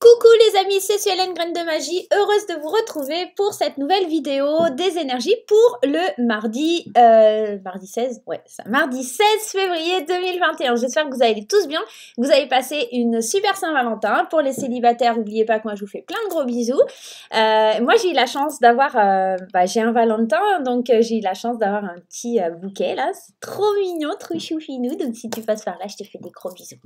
Coucou les amis, c'est Suélène Graine de Magie, heureuse de vous retrouver pour cette nouvelle vidéo des énergies pour le mardi, euh, mardi 16, ouais, mardi 16 février 2021. J'espère que vous allez tous bien, vous avez passé une super Saint-Valentin. Pour les célibataires, n'oubliez pas que moi je vous fais plein de gros bisous. Euh, moi j'ai eu la chance d'avoir, euh, bah, j'ai un Valentin, donc j'ai eu la chance d'avoir un petit bouquet là, c'est trop mignon, trop choufinou, donc si tu passes par là, je te fais des gros bisous.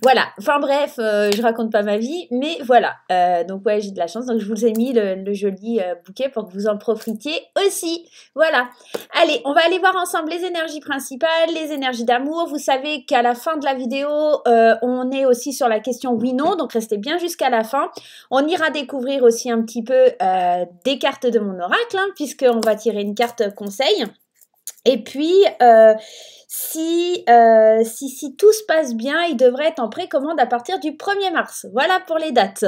Voilà, enfin bref, je raconte pas ma vie, mais voilà, euh, donc ouais, j'ai de la chance. Donc je vous ai mis le, joli euh, bouquet pour que vous en profitiez aussi. Voilà. Allez, on va aller voir ensemble les énergies principales, les énergies d'amour. Vous savez qu'à la fin de la vidéo, euh, on est aussi sur la question oui-non. Donc restez bien jusqu'à la fin. On ira découvrir aussi un petit peu des cartes de mon oracle, hein, puisqu'on va tirer une carte conseil. Et puis, si, euh, si, si, tout se passe bien, il devrait être en précommande à partir du 1er mars. Voilà pour les dates.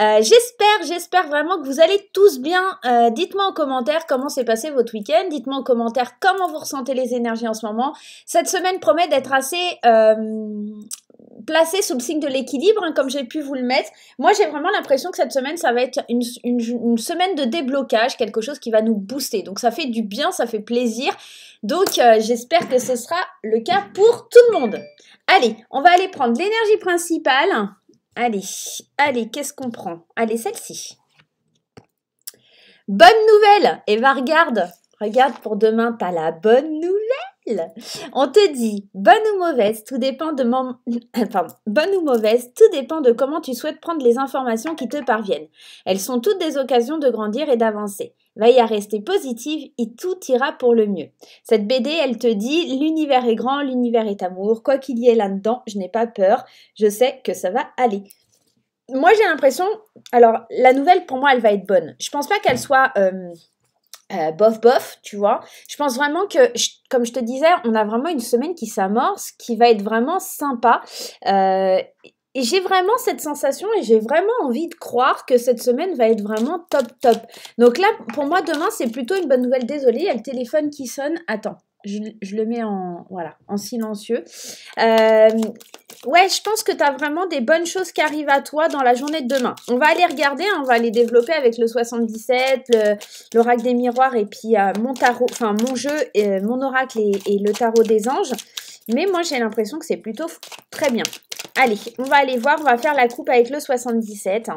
Euh, j'espère, j'espère vraiment que vous allez tous bien. Euh, dites-moi en commentaire comment s'est passé votre week-end. Dites-moi en commentaire comment vous ressentez les énergies en ce moment. Cette semaine promet d'être assez placé sous le signe de l'équilibre, hein, comme j'ai pu vous le mettre. Moi, j'ai vraiment l'impression que cette semaine, ça va être une, semaine de déblocage, quelque chose qui va nous booster. Donc, ça fait du bien, ça fait plaisir. Donc, euh, j'espère que ce sera le cas pour tout le monde. Allez, on va aller prendre l'énergie principale. Allez, allez, qu'est-ce qu'on prend Allez, celle-ci. Bonne nouvelle Eva, regarde. Regarde pour demain, t'as la bonne nouvelle on te dit bonne ou mauvaise, tout dépend de mon... Ah, bonne ou mauvaise, tout dépend de comment tu souhaites prendre les informations qui te parviennent. Elles sont toutes des occasions de grandir et d'avancer. Veille à rester positive et tout ira pour le mieux. Cette BD, elle te dit l'univers est grand, l'univers est amour, quoi qu'il y ait là-dedans, je n'ai pas peur, je sais que ça va aller moi j'ai l'impression, alors la nouvelle pour moi elle va être bonne. Je pense pas qu'elle soit euh, euh, bof bof, tu vois. Je pense vraiment que, comme je te disais, on a vraiment une semaine qui s'amorce, qui va être vraiment sympa. Euh, et j'ai vraiment cette sensation et j'ai vraiment envie de croire que cette semaine va être vraiment top top. Donc là, pour moi, demain, c'est plutôt une bonne nouvelle. Désolée, il y a le téléphone qui sonne. Attends je, le mets en, voilà, en silencieux. Euh, ouais, je pense que tu as vraiment des bonnes choses qui arrivent à toi dans la journée de demain. On va aller regarder, hein, on va aller développer avec le 77, l'oracle des miroirs et puis euh, mon tarot, enfin mon jeu, et euh, mon oracle et, le tarot des anges. Mais moi, j'ai l'impression que c'est plutôt très bien. Allez, on va aller voir, on va faire la coupe avec le 77.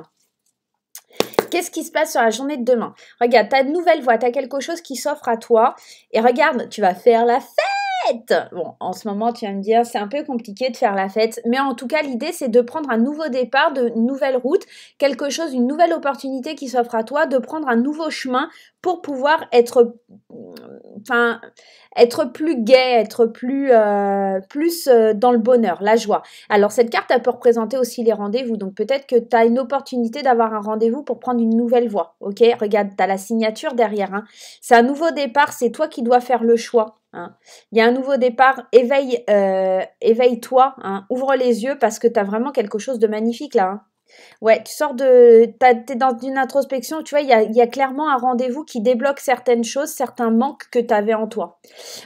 Qu'est-ce qui se passe sur la journée de demain Regarde, tu as de nouvelles voies, tu as quelque chose qui s'offre à toi. Et regarde, tu vas faire la fête Bon, en ce moment, tu vas me dire, c'est un peu compliqué de faire la fête. Mais en tout cas, l'idée, c'est de prendre un nouveau départ, de nouvelles routes, quelque chose, une nouvelle opportunité qui s'offre à toi, de prendre un nouveau chemin pour pouvoir être enfin, être plus gai, être plus, euh, plus euh, dans le bonheur, la joie. Alors cette carte, elle peut représenter aussi les rendez-vous. Donc peut-être que tu as une opportunité d'avoir un rendez-vous pour prendre une nouvelle voie. Ok, regarde, tu as la signature derrière. Hein. C'est un nouveau départ, c'est toi qui dois faire le choix. Hein. Il y a un nouveau départ, éveille, euh, éveille-toi, hein. ouvre les yeux parce que tu as vraiment quelque chose de magnifique là. Ouais, tu sors de. T'es dans une introspection, tu vois, il y a, clairement un rendez-vous qui débloque certaines choses, certains manques que tu avais en toi.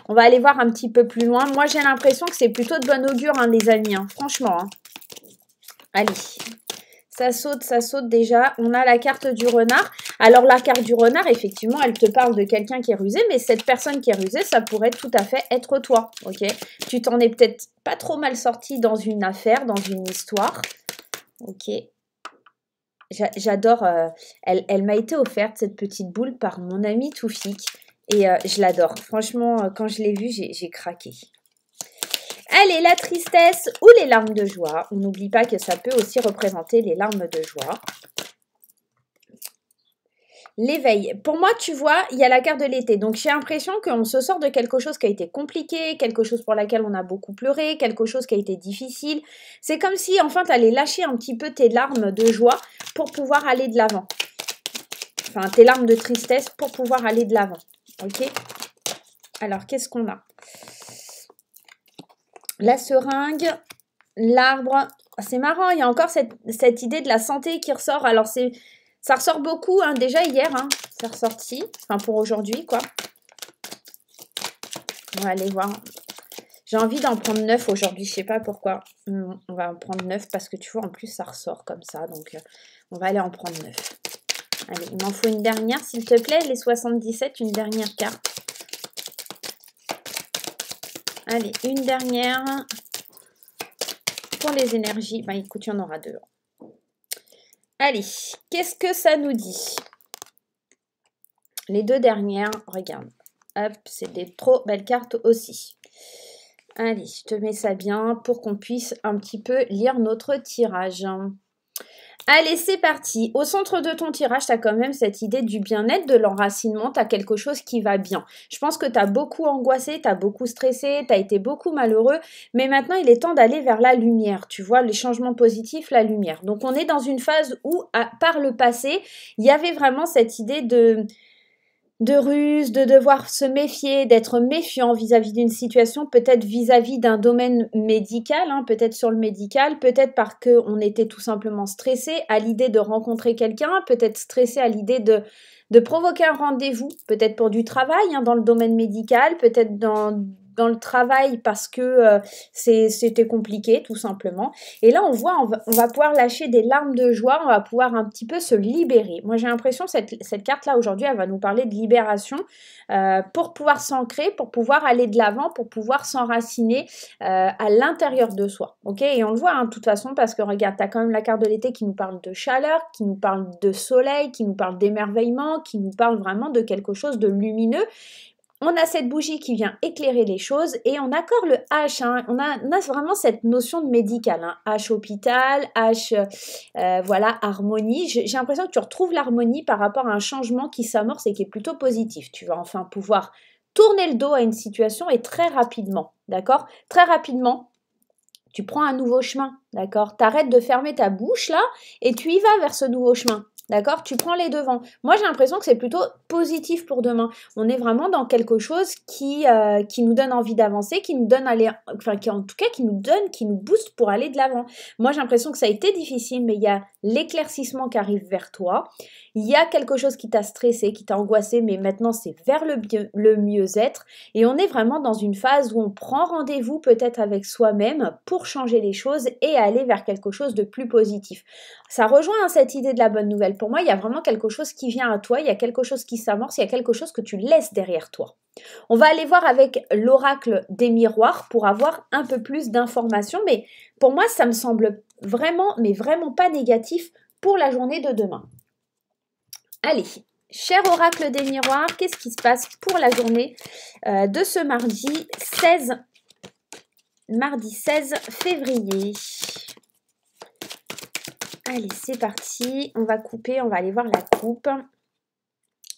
On va aller voir un petit peu plus loin. Moi, j'ai l'impression que c'est plutôt de bon augure, hein, les amis, hein, franchement. Hein. Allez. Ça saute, ça saute déjà. On a la carte du renard. Alors la carte du renard, effectivement, elle te parle de quelqu'un qui est rusé, mais cette personne qui est rusée, ça pourrait tout à fait être toi, ok Tu t'en es peut-être pas trop mal sorti dans une affaire, dans une histoire, ok J'adore. Euh, elle, m'a été offerte, cette petite boule, par mon ami Toufik. Et euh, je l'adore. Franchement, euh, quand je l'ai vue, j'ai craqué. Allez, la tristesse ou les larmes de joie. On n'oublie pas que ça peut aussi représenter les larmes de joie. L'éveil. Pour moi, tu vois, il y a la carte de l'été. Donc j'ai l'impression qu'on se sort de quelque chose qui a été compliqué, quelque chose pour laquelle on a beaucoup pleuré, quelque chose qui a été difficile. C'est comme si enfin tu allais lâcher un petit peu tes larmes de joie pour pouvoir aller de l'avant. Enfin, tes larmes de tristesse pour pouvoir aller de l'avant. Ok Alors, qu'est-ce qu'on a La seringue, l'arbre. C'est marrant, il y a encore cette, cette idée de la santé qui ressort. Alors, c'est ça ressort beaucoup, hein, déjà hier, ça hein. c'est ressorti. Enfin, pour aujourd'hui, quoi. On va aller voir. J'ai envie d'en prendre neuf aujourd'hui, je sais pas pourquoi. Hmm, on va en prendre neuf parce que tu vois, en plus, ça ressort comme ça. Donc, euh, on va aller en prendre neuf. Allez, il m'en faut une dernière, s'il te plaît, les 77, une dernière carte. Allez, une dernière pour les énergies. Bah écoute, il y en aura deux. Allez, qu'est-ce que ça nous dit Les deux dernières, regarde. Hop, c'est des trop belles cartes aussi. Allez, je te mets ça bien pour qu'on puisse un petit peu lire notre tirage. Allez, c'est parti. Au centre de ton tirage, tu as quand même cette idée du bien-être, de l'enracinement, tu as quelque chose qui va bien. Je pense que tu as beaucoup angoissé, tu as beaucoup stressé, tu as été beaucoup malheureux, mais maintenant il est temps d'aller vers la lumière. Tu vois, les changements positifs, la lumière. Donc on est dans une phase où, par le passé, il y avait vraiment cette idée de de ruse, de devoir se méfier, d'être méfiant vis-à-vis d'une situation, peut-être vis-à-vis d'un domaine médical, hein, peut-être sur le médical, peut-être parce qu'on était tout simplement stressé à l'idée de rencontrer quelqu'un, peut-être stressé à l'idée de, de provoquer un rendez-vous, peut-être pour du travail hein, dans le domaine médical, peut-être dans dans le travail parce que euh, c'était compliqué tout simplement. Et là, on voit, on va, pouvoir lâcher des larmes de joie, on va pouvoir un petit peu se libérer. Moi, j'ai l'impression que cette, carte-là aujourd'hui, elle va nous parler de libération euh, pour pouvoir s'ancrer, pour pouvoir aller de l'avant, pour pouvoir s'enraciner euh, à l'intérieur de soi. Ok Et on le voit hein, de toute façon parce que regarde, tu as quand même la carte de l'été qui nous parle de chaleur, qui nous parle de soleil, qui nous parle d'émerveillement, qui nous parle vraiment de quelque chose de lumineux on a cette bougie qui vient éclairer les choses et on accorde le H. Hein. On, a, vraiment cette notion de médical. Hein. H hôpital, H euh, voilà harmonie. J'ai l'impression que tu retrouves l'harmonie par rapport à un changement qui s'amorce et qui est plutôt positif. Tu vas enfin pouvoir tourner le dos à une situation et très rapidement, d'accord Très rapidement, tu prends un nouveau chemin, d'accord arrêtes de fermer ta bouche là et tu y vas vers ce nouveau chemin. D'accord Tu prends les devants. Moi, j'ai l'impression que c'est plutôt positif pour demain. On est vraiment dans quelque chose qui, euh, qui nous donne envie d'avancer, qui nous donne aller, enfin, qui, en tout cas, qui nous donne, qui nous booste pour aller de l'avant. Moi, j'ai l'impression que ça a été difficile, mais il y a l'éclaircissement qui arrive vers toi. Il y a quelque chose qui t'a stressé, qui t'a angoissé, mais maintenant, c'est vers le, le mieux-être. Et on est vraiment dans une phase où on prend rendez-vous peut-être avec soi-même pour changer les choses et aller vers quelque chose de plus positif. Ça rejoint hein, cette idée de la bonne nouvelle pour moi, il y a vraiment quelque chose qui vient à toi, il y a quelque chose qui s'amorce, il y a quelque chose que tu laisses derrière toi. On va aller voir avec l'oracle des miroirs pour avoir un peu plus d'informations, mais pour moi, ça me semble vraiment, mais vraiment pas négatif pour la journée de demain. Allez, cher oracle des miroirs, qu'est-ce qui se passe pour la journée euh, de ce mardi 16, mardi 16 février Allez, c'est parti. On va couper, on va aller voir la coupe.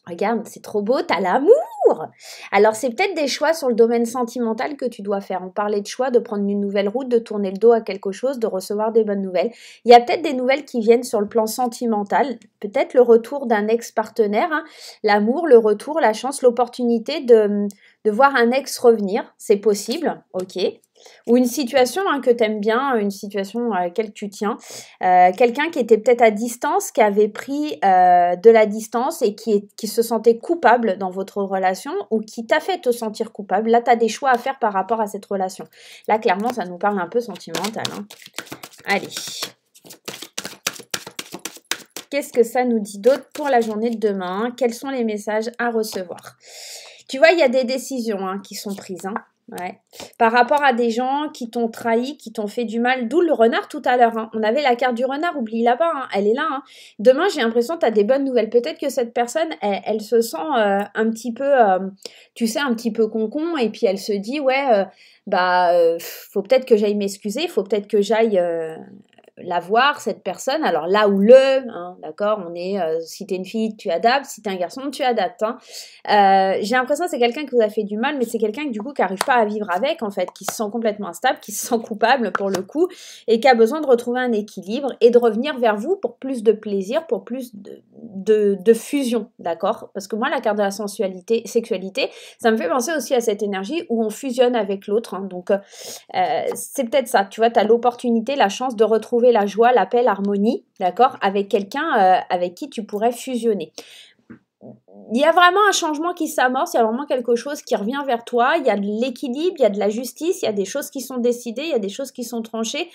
Regarde, c'est trop beau, t'as l'amour Alors, c'est peut-être des choix sur le domaine sentimental que tu dois faire. On parlait de choix, de prendre une nouvelle route, de tourner le dos à quelque chose, de recevoir des bonnes nouvelles. Il y a peut-être des nouvelles qui viennent sur le plan sentimental, peut-être le retour d'un ex-partenaire, hein. l'amour, le retour, la chance, l'opportunité de, de voir un ex revenir, c'est possible, ok ou une situation hein, que tu aimes bien, une situation à laquelle tu tiens, euh, quelqu'un qui était peut-être à distance, qui avait pris euh, de la distance et qui, se sentait coupable dans votre relation ou qui t'a fait te sentir coupable. Là, tu as des choix à faire par rapport à cette relation. Là, clairement, ça nous parle un peu sentimental. Hein. Allez. Qu'est-ce que ça nous dit d'autre pour la journée de demain Quels sont les messages à recevoir tu vois, il y a des décisions hein, qui sont prises. Hein. Par rapport à des gens qui t'ont trahi, qui t'ont fait du mal, d'où le renard tout à l'heure. Hein. On avait la carte du renard, oublie là bas elle est là. Demain, j'ai l'impression que tu as des bonnes nouvelles. Peut-être que cette personne, elle, se sent euh, un petit peu, euh, tu sais, un petit peu concon, et puis elle se dit, ouais, euh, bah, faut peut-être que j'aille m'excuser, faut peut-être que j'aille voir cette personne. Alors là où le, hein, d'accord, on est, euh, si t'es une fille, tu adaptes, si t'es un garçon, tu adaptes. Hein. Euh, j'ai l'impression que c'est quelqu'un qui vous a fait du mal, mais c'est quelqu'un du coup qui n'arrive pas à vivre avec, en fait, qui se sent complètement instable, qui se sent coupable pour le coup, et qui a besoin de retrouver un équilibre et de revenir vers vous pour plus de plaisir, pour plus de, fusion, d'accord Parce que moi, la carte de la sensualité, sexualité, ça me fait penser aussi à cette énergie où on fusionne avec l'autre. Hein. donc, euh, c'est peut-être ça, tu vois, tu as l'opportunité, la chance de retrouver la joie, la paix, l'harmonie, d'accord, avec quelqu'un euh, avec qui tu pourrais fusionner il y a vraiment un changement qui s'amorce, il y a vraiment quelque chose qui revient vers toi, il y a de l'équilibre, il y a de la justice, il y a des choses qui sont décidées, il y a des choses qui sont tranchées.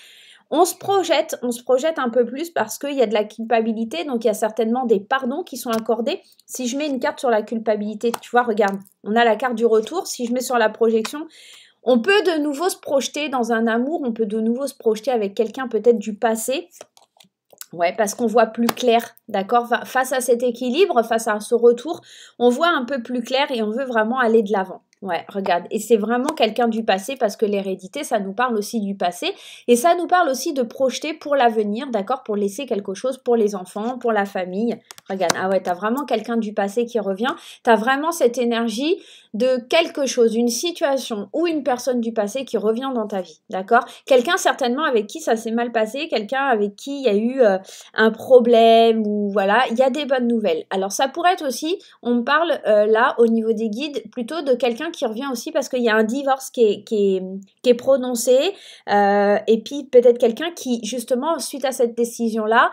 On se projette, on se projette un peu plus parce qu'il y a de la culpabilité, donc il y a certainement des pardons qui sont accordés. Si je mets une carte sur la culpabilité, tu vois, regarde, on a la carte du retour, si je mets sur la projection, on peut de nouveau se projeter dans un amour, on peut de nouveau se projeter avec quelqu'un peut-être du passé. Ouais, parce qu'on voit plus clair, d'accord Face à cet équilibre, face à ce retour, on voit un peu plus clair et on veut vraiment aller de l'avant. Ouais, regarde. Et c'est vraiment quelqu'un du passé parce que l'hérédité, ça nous parle aussi du passé et ça nous parle aussi de projeter pour l'avenir, d'accord Pour laisser quelque chose pour les enfants, pour la famille. Regarde, ah ouais, t'as vraiment quelqu'un du passé qui revient. T'as vraiment cette énergie de quelque chose, une situation ou une personne du passé qui revient dans ta vie, d'accord Quelqu'un certainement avec qui ça s'est mal passé, quelqu'un avec qui il y a eu euh, un problème ou voilà, il y a des bonnes nouvelles. Alors ça pourrait être aussi, on parle euh, là au niveau des guides plutôt de quelqu'un qui revient aussi parce qu'il y a un divorce qui est, prononcé euh, et puis peut-être quelqu'un qui justement suite à cette décision-là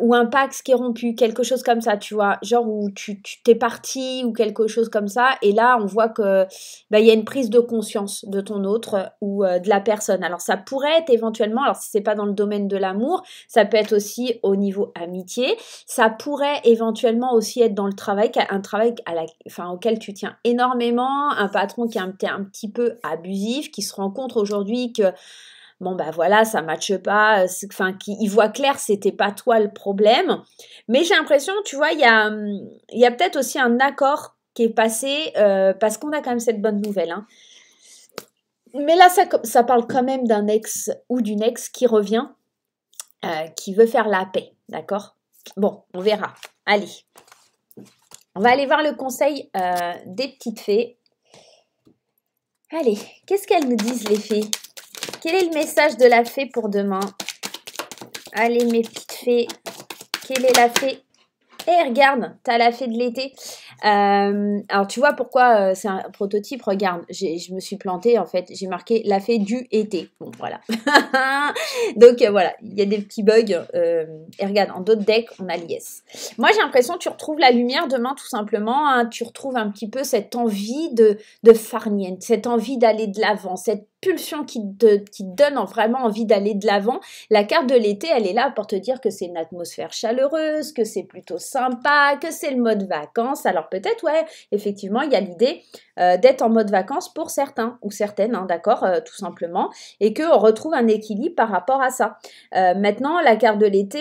ou un pax qui est rompu, quelque chose comme ça, tu vois, genre où tu t'es parti ou quelque chose comme ça et là on voit que bah, il y a une prise de conscience de ton autre euh, ou euh, de la personne. Alors ça pourrait être éventuellement, alors si c'est pas dans le domaine de l'amour, ça peut être aussi au niveau amitié. Ça pourrait éventuellement aussi être dans le travail, un travail à la, enfin, auquel tu tiens énormément, un patron qui est un, petit peu abusif, qui se rend compte aujourd'hui que bon bah voilà, ça matche pas, euh, enfin il voit clair, c'était pas toi le problème. Mais j'ai l'impression, tu vois, il y a, hum, y a peut-être aussi un accord qui est passé euh, parce qu'on a quand même cette bonne nouvelle. Hein. Mais là, ça, ça, parle quand même d'un ex ou d'une ex qui revient, euh, qui veut faire la paix, d'accord Bon, on verra. Allez, on va aller voir le conseil euh, des petites fées. Allez, qu'est-ce qu'elles nous disent les fées Quel est le message de la fée pour demain Allez mes petites fées, quelle est la fée et regarde, t'as la fée de l'été. Euh, alors tu vois pourquoi euh, c'est un prototype. Regarde, je me suis plantée en fait. J'ai marqué la fée du été. Bon voilà. Donc euh, voilà, il y a des petits bugs. et regarde, en d'autres decks, on a l'IS. Moi j'ai l'impression que tu retrouves la lumière demain tout simplement. Hein. tu retrouves un petit peu cette envie de, de cette envie d'aller de l'avant, cette pulsion qui te, qui donne vraiment envie d'aller de l'avant. La carte de l'été, elle est là pour te dire que c'est une atmosphère chaleureuse, que c'est plutôt sympa, que c'est le mode vacances. Alors peut-être, ouais, effectivement, il y a l'idée euh, d'être en mode vacances pour certains ou certaines, hein, d'accord, euh, tout simplement, et qu'on retrouve un équilibre par rapport à ça. Euh, maintenant, la carte de l'été,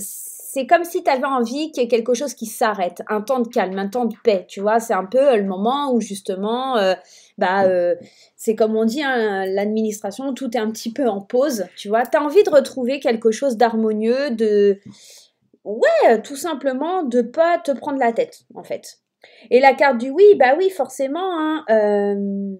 c'est comme si tu avais envie qu'il y ait quelque chose qui s'arrête, un temps de calme, un temps de paix, tu vois, c'est un peu le moment où justement bah, euh, c'est comme on dit, hein, l'administration, tout est un petit peu en pause, tu vois. Tu as envie de retrouver quelque chose d'harmonieux, de... Ouais, tout simplement, de pas te prendre la tête, en fait. Et la carte du oui, bah oui, forcément, hein, euh,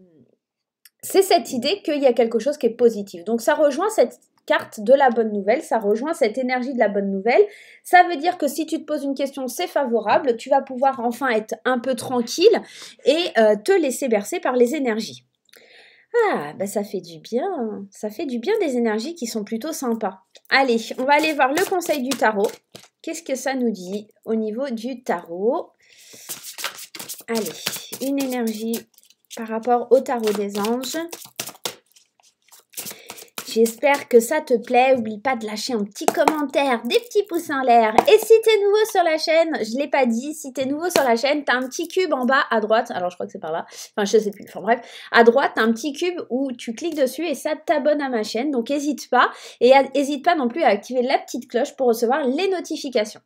c'est cette idée qu'il y a quelque chose qui est positif. Donc ça rejoint cette carte de la bonne nouvelle, ça rejoint cette énergie de la bonne nouvelle. Ça veut dire que si tu te poses une question, c'est favorable, tu vas pouvoir enfin être un peu tranquille et euh, te laisser bercer par les énergies. Ah, ben ça fait du bien, ça fait du bien des énergies qui sont plutôt sympas. Allez, on va aller voir le conseil du tarot. Qu'est-ce que ça nous dit au niveau du tarot Allez, une énergie par rapport au tarot des anges. J'espère que ça te plaît. Oublie pas de lâcher un petit commentaire, des petits pouces en l'air. Et si es nouveau sur la chaîne, je l'ai pas dit, si es nouveau sur la chaîne, as un petit cube en bas à droite. Alors je crois que c'est par là. Enfin, je sais plus. Enfin bref, à droite, as un petit cube où tu cliques dessus et ça t'abonne à ma chaîne. Donc n'hésite pas. Et n'hésite pas non plus à activer la petite cloche pour recevoir les notifications.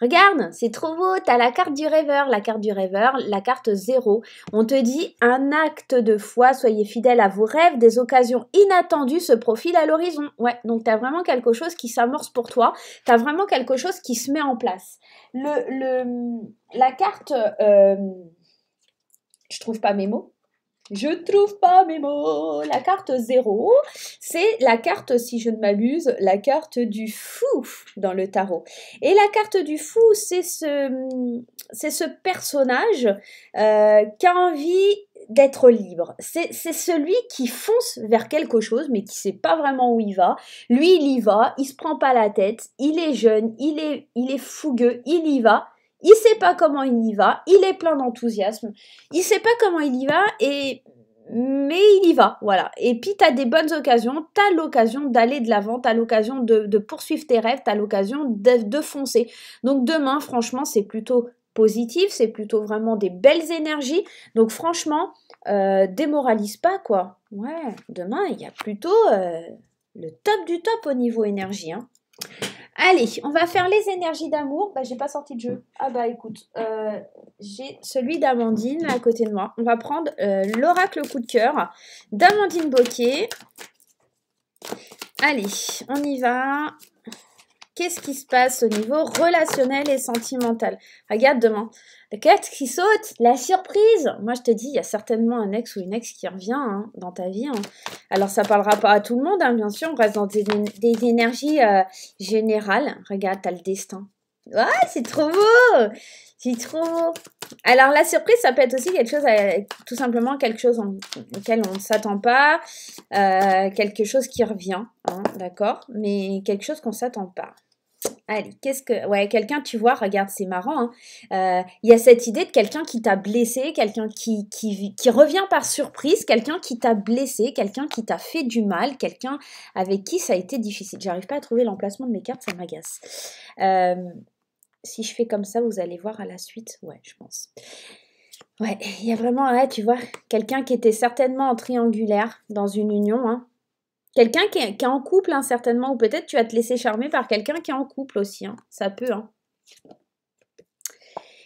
Regarde, c'est trop beau, t'as la carte du rêveur, la carte du rêveur, la carte zéro. On te dit un acte de foi, soyez fidèle à vos rêves, des occasions inattendues se profilent à l'horizon. Ouais, donc t'as vraiment quelque chose qui s'amorce pour toi, t'as vraiment quelque chose qui se met en place. Le, le la carte, euh, je trouve pas mes mots. Je trouve pas mes mots. La carte zéro, c'est la carte, si je ne m'abuse, la carte du fou dans le tarot. Et la carte du fou, c'est ce, c'est ce personnage euh, qui a envie d'être libre. C'est celui qui fonce vers quelque chose, mais qui sait pas vraiment où il va. Lui, il y va, il se prend pas la tête, il est jeune, il est, il est fougueux, il y va il sait pas comment il y va, il est plein d'enthousiasme, il sait pas comment il y va et mais il y va, voilà. Et puis as des bonnes occasions, tu as l'occasion d'aller de l'avant, t'as l'occasion de, poursuivre tes rêves, t'as l'occasion de, foncer. Donc demain, franchement, c'est plutôt positif, c'est plutôt vraiment des belles énergies. Donc franchement, euh, démoralise pas quoi. Ouais, demain il y a plutôt euh, le top du top au niveau énergie. Hein. Allez, on va faire les énergies d'amour. Bah, j'ai pas sorti de jeu. Ah bah écoute, euh, j'ai celui d'Amandine à côté de moi. On va prendre euh, l'oracle coup de cœur d'Amandine Boquet. Allez, on y va qu'est-ce qui se passe au niveau relationnel et sentimental Regarde demain. La quête qui saute, la surprise. Moi, je te dis, il y a certainement un ex ou une ex qui revient hein, dans ta vie. Hein. Alors, ça parlera pas à tout le monde, hein, bien sûr. On reste dans des, énergies euh, générales. Regarde, t'as le destin. Ouais, c'est trop beau C'est trop beau Alors, la surprise, ça peut être aussi quelque chose, tout simplement quelque chose auquel on ne s'attend pas, euh, quelque chose qui revient, d'accord Mais quelque chose qu'on ne s'attend pas. Allez, qu'est-ce que. Ouais, quelqu'un, tu vois, regarde, c'est marrant. Hein. Euh, il y a cette idée de quelqu'un qui t'a blessé, quelqu'un qui, qui, revient par surprise, quelqu'un qui t'a blessé, quelqu'un qui t'a fait du mal, quelqu'un avec qui ça a été difficile. J'arrive pas à trouver l'emplacement de mes cartes, ça m'agace. Euh, si je fais comme ça, vous allez voir à la suite. Ouais, je pense. Ouais, il y a vraiment, ouais, tu vois, quelqu'un qui était certainement en triangulaire dans une union, hein, Quelqu'un qui, est en couple, hein, certainement, ou peut-être tu vas te laisser charmer par quelqu'un qui est en couple aussi. Hein. Ça peut. Hein.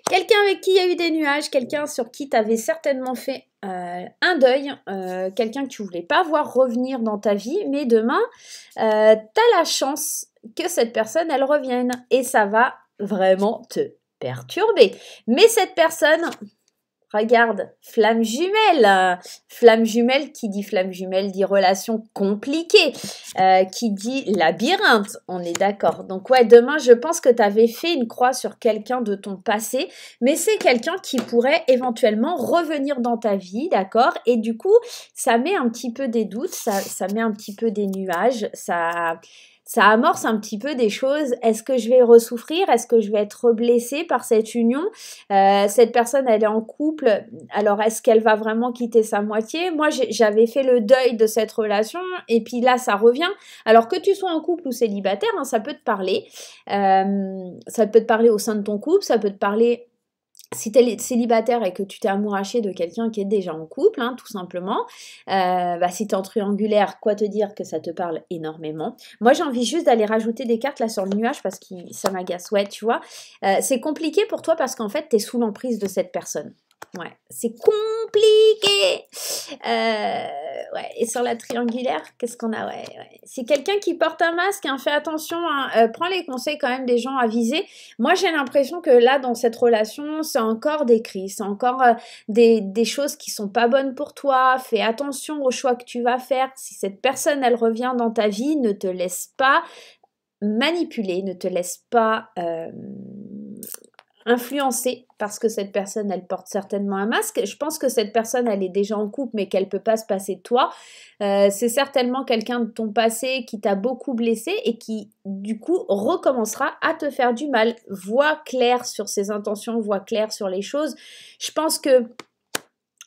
Quelqu'un avec qui il y a eu des nuages, quelqu'un sur qui tu avais certainement fait euh, un deuil, euh, quelqu'un que tu voulais pas voir revenir dans ta vie, mais demain, euh, tu as la chance que cette personne, elle revienne. Et ça va vraiment te perturber. Mais cette personne, Regarde, flamme jumelle. Euh, flamme jumelle, qui dit flamme jumelle dit relation compliquée, euh, qui dit labyrinthe, on est d'accord. Donc ouais, demain, je pense que tu avais fait une croix sur quelqu'un de ton passé, mais c'est quelqu'un qui pourrait éventuellement revenir dans ta vie, d'accord Et du coup, ça met un petit peu des doutes, ça, ça met un petit peu des nuages, ça ça amorce un petit peu des choses. Est-ce que je vais ressouffrir Est-ce que je vais être blessée par cette union euh, Cette personne, elle est en couple. Alors, est-ce qu'elle va vraiment quitter sa moitié Moi, j'avais fait le deuil de cette relation et puis là, ça revient. Alors que tu sois en couple ou célibataire, hein, ça peut te parler. Euh, ça peut te parler au sein de ton couple, ça peut te parler si tu es célibataire et que tu t'es amouraché de quelqu'un qui est déjà en couple, hein, tout simplement, euh, bah, si tu en triangulaire, quoi te dire que ça te parle énormément. Moi, j'ai envie juste d'aller rajouter des cartes là sur le nuage parce que ça m'agace, ouais, tu vois. Euh, c'est compliqué pour toi parce qu'en fait, tu es sous l'emprise de cette personne. Ouais, c'est compliqué. Euh, ouais. Et sur la triangulaire, qu'est-ce qu'on a ouais, C'est quelqu'un qui porte un masque, hein. fais fait attention, hein. euh, prends les conseils quand même des gens avisés. Moi, j'ai l'impression que là, dans cette relation, c'est encore des cris, c'est encore euh, des, choses qui sont pas bonnes pour toi. Fais attention aux choix que tu vas faire. Si cette personne, elle revient dans ta vie, ne te laisse pas manipuler, ne te laisse pas... Euh, influencée parce que cette personne, elle porte certainement un masque. Je pense que cette personne, elle est déjà en couple, mais qu'elle peut pas se passer de toi. Euh, c'est certainement quelqu'un de ton passé qui t'a beaucoup blessé et qui, du coup, recommencera à te faire du mal. Voix claire sur ses intentions, voix claire sur les choses. Je pense que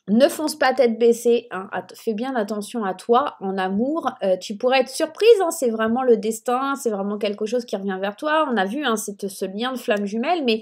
ne fonce pas tête baissée, hein. fais bien attention à toi en amour. Euh, tu pourrais être surprise, hein. c'est vraiment le destin, c'est vraiment quelque chose qui revient vers toi. On a vu, hein, euh, ce lien de flamme jumelle, mais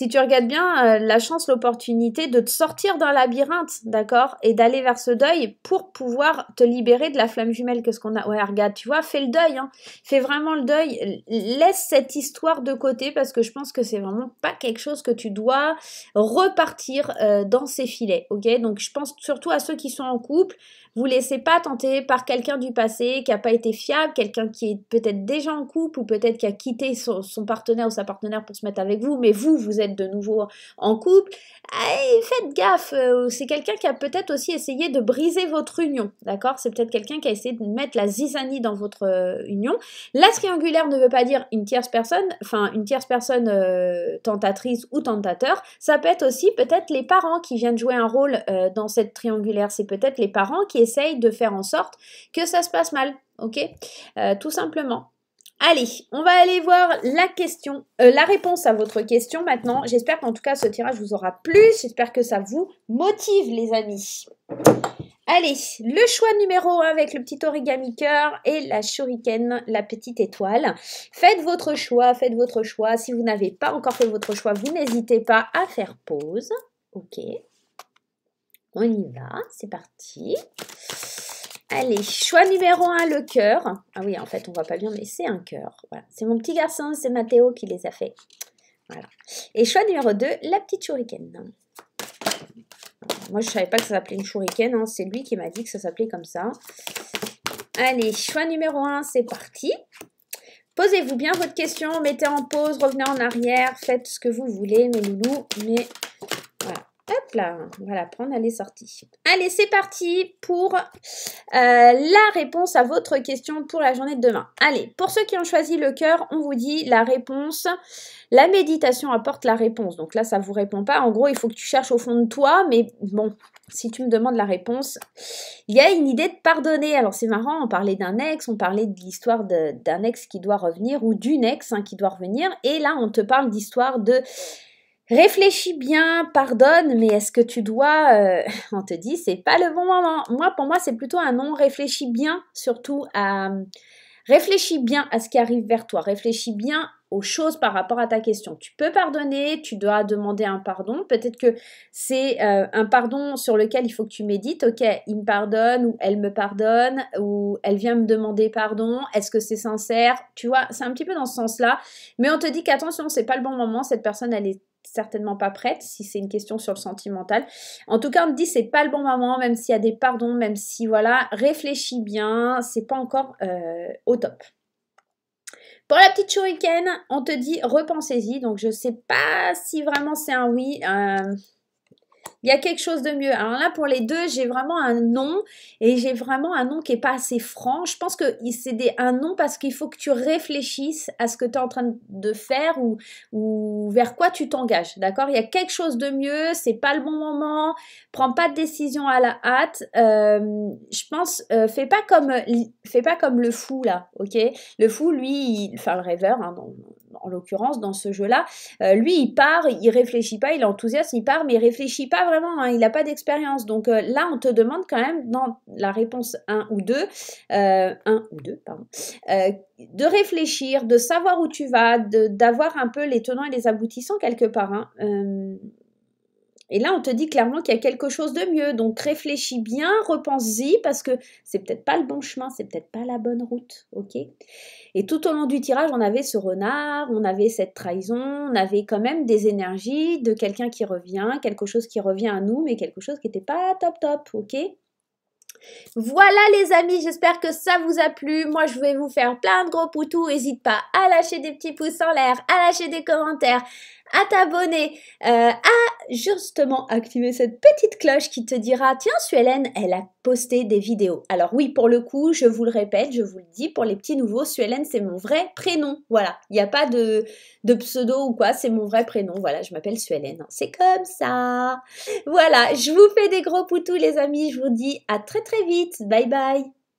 si tu regardes bien, euh, la chance, l'opportunité de te sortir d'un labyrinthe, d'accord Et d'aller vers ce deuil pour pouvoir te libérer de la flamme jumelle. que ce qu'on a Ouais, regarde, tu vois, fais le deuil, hein. Fais vraiment le deuil. Laisse cette histoire de côté parce que je pense que c'est vraiment pas quelque chose que tu dois repartir euh, dans ces filets, ok Donc, je pense surtout à ceux qui sont en couple. Vous laissez pas tenter par quelqu'un du passé qui n'a pas été fiable, quelqu'un qui est peut-être déjà en couple ou peut-être qui a quitté son partenaire ou sa partenaire pour se mettre avec vous, mais vous, vous êtes de nouveau en couple. faites gaffe, euh, c'est quelqu'un qui a peut-être aussi essayé de briser votre union, d'accord C'est peut-être quelqu'un qui a essayé de mettre la zizanie dans votre euh, union. La triangulaire ne veut pas dire une tierce personne, enfin une tierce personne euh, tentatrice ou tentateur. Ça peut être aussi peut-être les parents qui viennent jouer un rôle dans cette triangulaire. C'est peut-être les parents qui essayent de faire en sorte que ça se passe mal, ok Tout simplement. Allez, on va aller voir la question, euh, la réponse à votre question maintenant. J'espère qu'en tout cas ce tirage vous aura plu. J'espère que ça vous motive, les amis. Allez, le choix numéro 1 avec le petit origami cœur et la shuriken, la petite étoile. Faites votre choix, faites votre choix. Si vous n'avez pas encore fait votre choix, vous n'hésitez pas à faire pause. Ok. On y va, c'est parti. Allez, choix numéro 1, le cœur. Ah oui, en fait, on voit pas bien, mais c'est un cœur. Voilà. C'est mon petit garçon, c'est Mathéo qui les a fait. Voilà. Et choix numéro 2, la petite shuriken. Moi, je savais pas que ça s'appelait une shuriken. Hein. C'est lui qui m'a dit que ça s'appelait comme ça. Allez, choix numéro 1, c'est parti. Posez-vous bien votre question, mettez en pause, revenez en arrière, faites ce que vous voulez, mes loulous. Mais là, on prendre, elle est sortie. Allez, c'est parti pour euh, la réponse à votre question pour la journée de demain. Allez, pour ceux qui ont choisi le cœur, on vous dit la réponse. La méditation apporte la réponse. Donc là, ça ne vous répond pas. En gros, il faut que tu cherches au fond de toi, mais bon, si tu me demandes la réponse, il y a une idée de pardonner. Alors c'est marrant, on parlait d'un ex, on parlait de l'histoire d'un ex qui doit revenir ou d'une ex hein, qui doit revenir. Et là, on te parle d'histoire de Réfléchis bien, pardonne, mais est-ce que tu dois euh, On te dit c'est pas le bon moment. Moi, pour moi, c'est plutôt un non. Réfléchis bien, surtout à réfléchis bien à ce qui arrive vers toi. Réfléchis bien aux choses par rapport à ta question. Tu peux pardonner, tu dois demander un pardon. Peut-être que c'est euh, un pardon sur lequel il faut que tu médites. Ok, il me pardonne ou elle me pardonne ou elle vient me demander pardon. Est-ce que c'est sincère Tu vois, c'est un petit peu dans ce sens-là. Mais on te dit qu'attention, c'est pas le bon moment. Cette personne, elle est certainement pas prête si c'est une question sur le sentimental. En tout cas, on te dit c'est pas le bon moment, même s'il y a des pardons, même si voilà, réfléchis bien, c'est pas encore euh, au top. Pour la petite shuriken, on te dit repensez-y. Donc je sais pas si vraiment c'est un oui. Euh, il y a quelque chose de mieux. Alors là, pour les deux, j'ai vraiment un nom et j'ai vraiment un nom qui n'est pas assez franc. Je pense que c'est un nom parce qu'il faut que tu réfléchisses à ce que tu es en train de faire ou, ou vers quoi tu t'engages. D'accord Il y a quelque chose de mieux, c'est pas le bon moment, prends pas de décision à la hâte. Euh, je pense, euh, fais, pas comme, fais pas comme le fou là, ok Le fou, lui, il, enfin le rêveur, hein, en l'occurrence dans ce jeu-là, euh, lui il part, il réfléchit pas, il est enthousiaste, il part, mais il réfléchit pas vraiment, hein. il n'a pas d'expérience. Donc euh, là, on te demande quand même dans la réponse 1 ou 2, 1 euh, ou 2, pardon, de réfléchir, de savoir où tu vas, d'avoir un peu les tenants et les aboutissants quelque part. Hein. Et là, on te dit clairement qu'il y a quelque chose de mieux. Donc réfléchis bien, repense-y, parce que c'est peut-être pas le bon chemin, c'est peut-être pas la bonne route. ok Et tout au long du tirage, on avait ce renard, on avait cette trahison, on avait quand même des énergies de quelqu'un qui revient, quelque chose qui revient à nous, mais quelque chose qui n'était pas top top. ok voilà les amis, j'espère que ça vous a plu. Moi, je vais vous faire plein de gros poutous. N'hésite pas à lâcher des petits pouces en l'air, à lâcher des commentaires, à t'abonner, euh, à justement activer cette petite cloche qui te dira tiens, Suélène, elle a posté des vidéos. Alors oui, pour le coup, je vous le répète, je vous le dis, pour les petits nouveaux, Suélène, c'est mon vrai prénom. Voilà, il n'y a pas de, de, pseudo ou quoi, c'est mon vrai prénom. Voilà, je m'appelle Suélène, hein. c'est comme ça. Voilà, je vous fais des gros poutous les amis, je vous dis à très très vite. Bye bye.